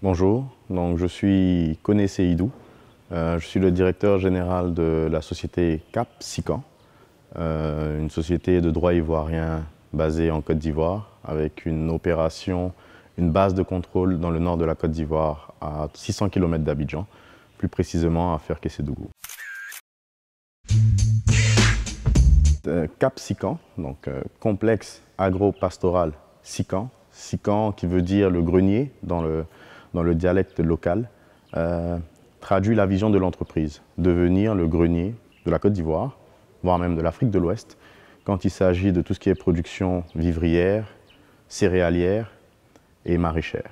Bonjour, donc je suis Kone Seidou, euh, je suis le directeur général de la société Cap Sican, euh, une société de droit ivoirien basée en Côte d'Ivoire avec une opération, une base de contrôle dans le nord de la Côte d'Ivoire à 600 km d'Abidjan, plus précisément à Ferkessédougou. Euh, Cap Sican, donc complexe agro-pastoral Sican, Sican qui veut dire le grenier dans le, dans le dialecte local, euh, traduit la vision de l'entreprise, devenir le grenier de la Côte d'Ivoire, voire même de l'Afrique de l'Ouest, quand il s'agit de tout ce qui est production vivrière, céréalière et maraîchère.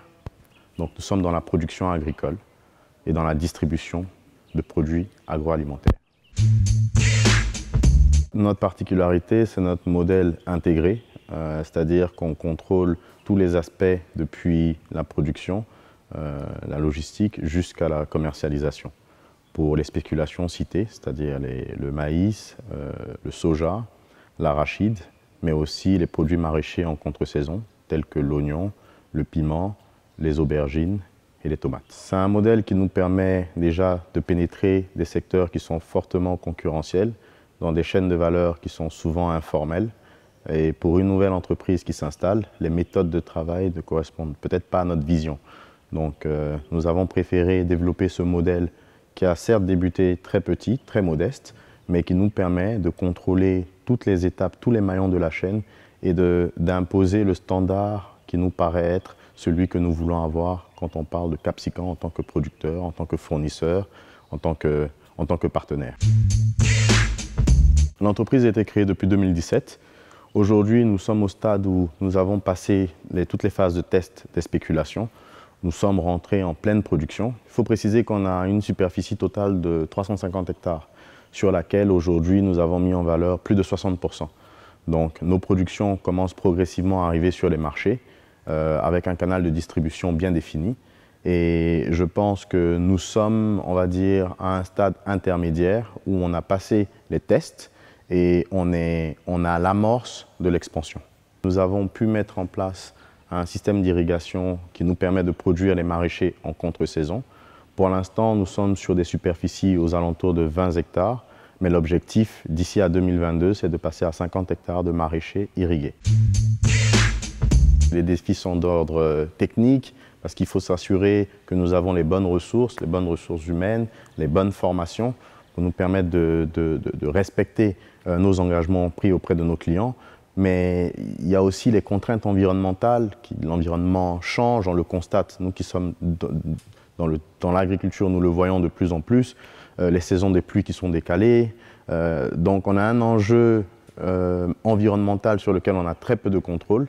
Donc nous sommes dans la production agricole et dans la distribution de produits agroalimentaires. Notre particularité, c'est notre modèle intégré, euh, c'est-à-dire qu'on contrôle tous les aspects depuis la production euh, la logistique jusqu'à la commercialisation. Pour les spéculations citées, c'est-à-dire le maïs, euh, le soja, l'arachide, mais aussi les produits maraîchers en contre-saison, tels que l'oignon, le piment, les aubergines et les tomates. C'est un modèle qui nous permet déjà de pénétrer des secteurs qui sont fortement concurrentiels, dans des chaînes de valeur qui sont souvent informelles. Et pour une nouvelle entreprise qui s'installe, les méthodes de travail ne correspondent peut-être pas à notre vision. Donc euh, nous avons préféré développer ce modèle qui a certes débuté très petit, très modeste, mais qui nous permet de contrôler toutes les étapes, tous les maillons de la chaîne et d'imposer le standard qui nous paraît être celui que nous voulons avoir quand on parle de Capsican en tant que producteur, en tant que fournisseur, en tant que, partenaire. L'entreprise a été créée depuis 2017. Aujourd'hui, nous sommes au stade où nous avons passé toutes les phases de test des spéculations. Nous sommes rentrés en pleine production. Il faut préciser qu'on a une superficie totale de 350 hectares sur laquelle aujourd'hui nous avons mis en valeur plus de 60%. Donc nos productions commencent progressivement à arriver sur les marchés euh, avec un canal de distribution bien défini. Et je pense que nous sommes, on va dire, à un stade intermédiaire où on a passé les tests et on, est, on a l'amorce de l'expansion. Nous avons pu mettre en place un système d'irrigation qui nous permet de produire les maraîchers en contre-saison. Pour l'instant, nous sommes sur des superficies aux alentours de 20 hectares, mais l'objectif d'ici à 2022, c'est de passer à 50 hectares de maraîchers irrigués. Les défis sont d'ordre euh, technique, parce qu'il faut s'assurer que nous avons les bonnes ressources, les bonnes ressources humaines, les bonnes formations pour nous permettre de respecter euh, nos engagements pris auprès de nos clients, mais il y a aussi les contraintes environnementales, l'environnement change, on le constate, nous qui sommes dans l'agriculture, nous le voyons de plus en plus, euh, les saisons des pluies qui sont décalées. Euh, donc on a un enjeu euh, environnemental sur lequel on a très peu de contrôle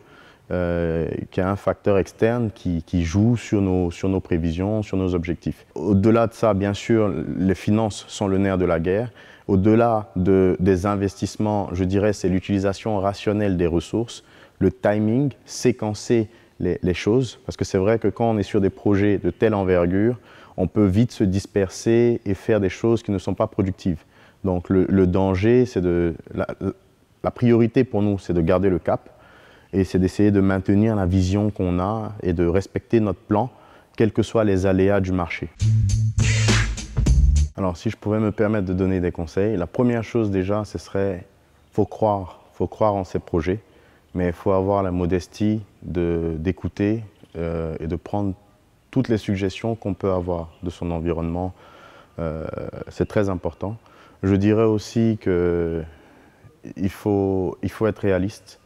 euh, qu'il a un facteur externe qui, joue sur nos, sur nos prévisions, sur nos objectifs. Au-delà de ça, bien sûr, les finances sont le nerf de la guerre. Au-delà de, des investissements, je dirais, c'est l'utilisation rationnelle des ressources, le timing, séquencer les, choses, parce que c'est vrai que quand on est sur des projets de telle envergure, on peut vite se disperser et faire des choses qui ne sont pas productives. Donc le, danger, c'est de... la priorité pour nous, c'est de garder le cap, et c'est d'essayer de maintenir la vision qu'on a et de respecter notre plan, quels que soient les aléas du marché. Alors, si je pouvais me permettre de donner des conseils, la première chose déjà, ce serait faut croire, faut croire en ses projets, mais il faut avoir la modestie d'écouter euh, et de prendre toutes les suggestions qu'on peut avoir de son environnement. Euh, c'est très important. Je dirais aussi qu'il faut, il faut être réaliste.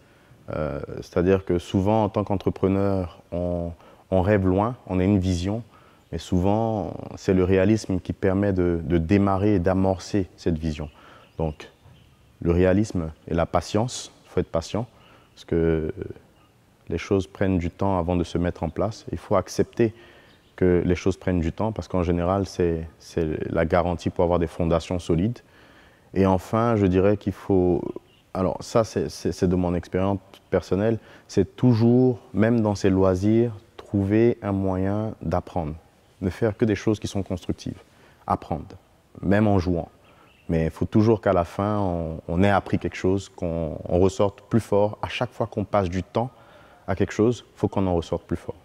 Euh, c'est-à-dire que souvent, en tant qu'entrepreneur, on, rêve loin, on a une vision, mais souvent, c'est le réalisme qui permet de, de démarrer et d'amorcer cette vision. Donc, le réalisme et la patience, il faut être patient, parce que les choses prennent du temps avant de se mettre en place. Il faut accepter que les choses prennent du temps, parce qu'en général, c'est la garantie pour avoir des fondations solides. Et enfin, je dirais qu'il faut alors ça, c'est de mon expérience personnelle, c'est toujours, même dans ses loisirs, trouver un moyen d'apprendre, ne faire que des choses qui sont constructives, apprendre, même en jouant. Mais il faut toujours qu'à la fin, on, ait appris quelque chose, qu'on ressorte plus fort. À chaque fois qu'on passe du temps à quelque chose, il faut qu'on en ressorte plus fort.